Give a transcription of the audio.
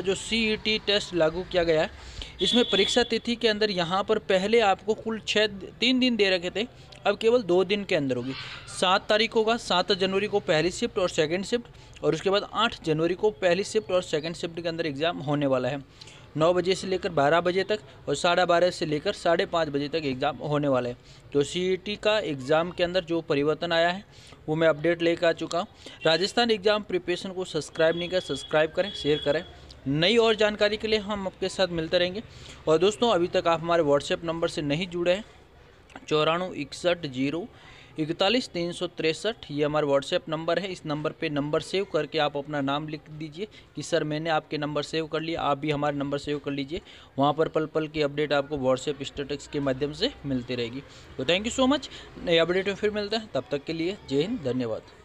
जो सी test e लागू किया गया है इसमें परीक्षा तिथि के अंदर यहाँ पर पहले आपको कुल छः तीन दिन दे रखे थे अब केवल दो दिन के अंदर होगी सात तारीख होगा सात जनवरी को पहली शिफ्ट और सेकंड शिफ्ट और उसके बाद आठ जनवरी को पहली शिफ्ट और सेकंड शिफ्ट के अंदर एग्ज़ाम होने वाला है नौ बजे से लेकर बारह बजे तक और साढ़े बारह से लेकर साढ़े पाँच बजे तक एग्ज़ाम होने वाला है तो सी e का एग्ज़ाम के अंदर जो परिवर्तन आया है वो मैं अपडेट लेकर आ चुका हूँ राजस्थान एग्ज़ाम प्रिपरेशन को सब्सक्राइब नहीं कर सब्सक्राइब करें शेयर करें नई और जानकारी के लिए हम आपके साथ मिलते रहेंगे और दोस्तों अभी तक आप हमारे व्हाट्सएप नंबर से नहीं जुड़े हैं चौराणु इकसठ जीरो इकतालीस तीन सौ तिरसठ ये हमारा व्हाट्सएप नंबर है इस नंबर पे नंबर सेव करके आप अपना नाम लिख दीजिए कि सर मैंने आपके नंबर सेव कर लिया आप भी हमारे नंबर सेव कर लीजिए वहाँ पर पल पल की अपडेट आपको व्हाट्सएप स्टेटस के माध्यम से मिलती रहेगी तो थैंक यू सो मच नई अपडेट में फिर मिलते हैं तब तक के लिए जय हिंद धन्यवाद